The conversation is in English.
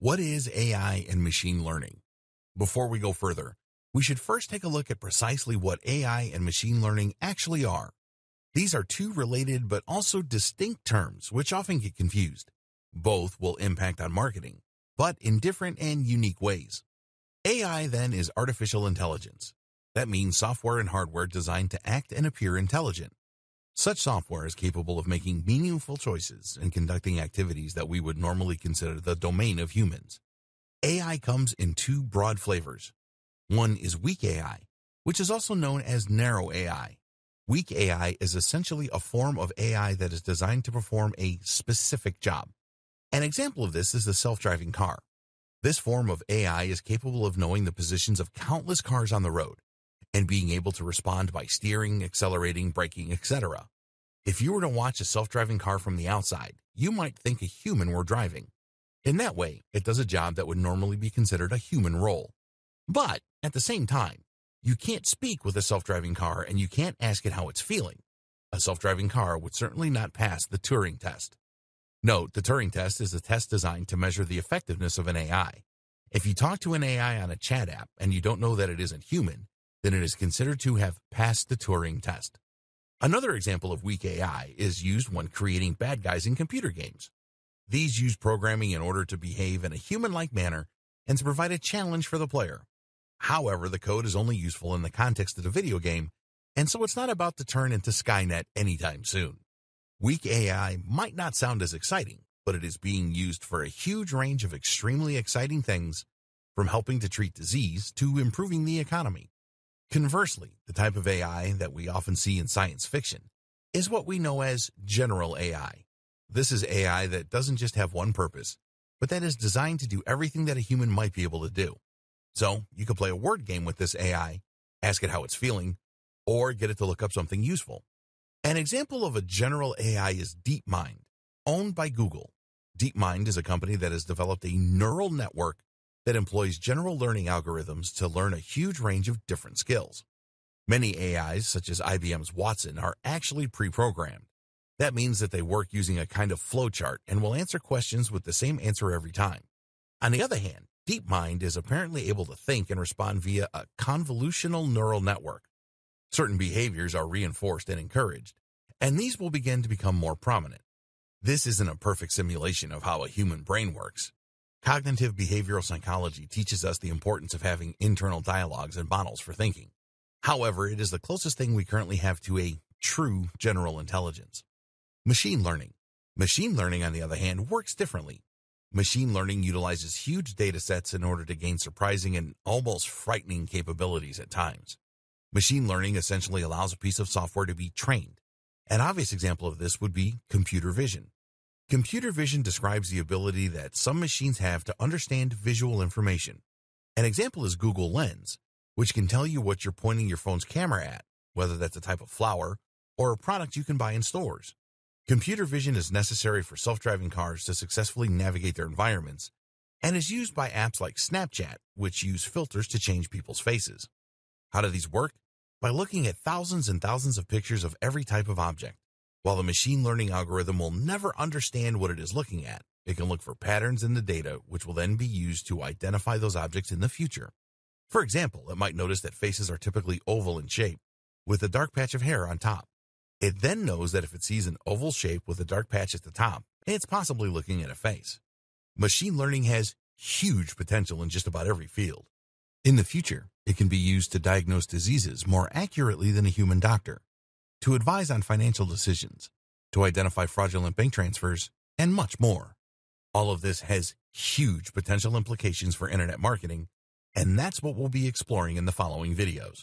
What is AI and machine learning? Before we go further, we should first take a look at precisely what AI and machine learning actually are. These are two related but also distinct terms which often get confused. Both will impact on marketing, but in different and unique ways. AI then is artificial intelligence. That means software and hardware designed to act and appear intelligent. Such software is capable of making meaningful choices and conducting activities that we would normally consider the domain of humans. AI comes in two broad flavors. One is weak AI, which is also known as narrow AI. Weak AI is essentially a form of AI that is designed to perform a specific job. An example of this is the self-driving car. This form of AI is capable of knowing the positions of countless cars on the road, and being able to respond by steering, accelerating, braking, etc. If you were to watch a self-driving car from the outside, you might think a human were driving. In that way, it does a job that would normally be considered a human role. But at the same time, you can't speak with a self-driving car and you can't ask it how it's feeling. A self-driving car would certainly not pass the Turing test. Note, the Turing test is a test designed to measure the effectiveness of an AI. If you talk to an AI on a chat app and you don't know that it isn't human, then it is considered to have passed the Turing test. Another example of weak AI is used when creating bad guys in computer games. These use programming in order to behave in a human-like manner and to provide a challenge for the player. However, the code is only useful in the context of the video game, and so it's not about to turn into Skynet anytime soon. Weak AI might not sound as exciting, but it is being used for a huge range of extremely exciting things, from helping to treat disease to improving the economy. Conversely, the type of AI that we often see in science fiction is what we know as general AI. This is AI that doesn't just have one purpose, but that is designed to do everything that a human might be able to do. So you can play a word game with this AI, ask it how it's feeling, or get it to look up something useful. An example of a general AI is DeepMind, owned by Google. DeepMind is a company that has developed a neural network that employs general learning algorithms to learn a huge range of different skills. Many AIs, such as IBM's Watson, are actually pre-programmed. That means that they work using a kind of flowchart and will answer questions with the same answer every time. On the other hand, DeepMind is apparently able to think and respond via a convolutional neural network. Certain behaviors are reinforced and encouraged, and these will begin to become more prominent. This isn't a perfect simulation of how a human brain works, Cognitive behavioral psychology teaches us the importance of having internal dialogues and models for thinking. However, it is the closest thing we currently have to a true general intelligence. Machine learning. Machine learning, on the other hand, works differently. Machine learning utilizes huge data sets in order to gain surprising and almost frightening capabilities at times. Machine learning essentially allows a piece of software to be trained. An obvious example of this would be computer vision. Computer vision describes the ability that some machines have to understand visual information. An example is Google Lens, which can tell you what you're pointing your phone's camera at, whether that's a type of flower or a product you can buy in stores. Computer vision is necessary for self-driving cars to successfully navigate their environments and is used by apps like Snapchat, which use filters to change people's faces. How do these work? By looking at thousands and thousands of pictures of every type of object. While the machine learning algorithm will never understand what it is looking at, it can look for patterns in the data, which will then be used to identify those objects in the future. For example, it might notice that faces are typically oval in shape, with a dark patch of hair on top. It then knows that if it sees an oval shape with a dark patch at the top, it's possibly looking at a face. Machine learning has huge potential in just about every field. In the future, it can be used to diagnose diseases more accurately than a human doctor, to advise on financial decisions, to identify fraudulent bank transfers, and much more. All of this has huge potential implications for internet marketing, and that's what we'll be exploring in the following videos.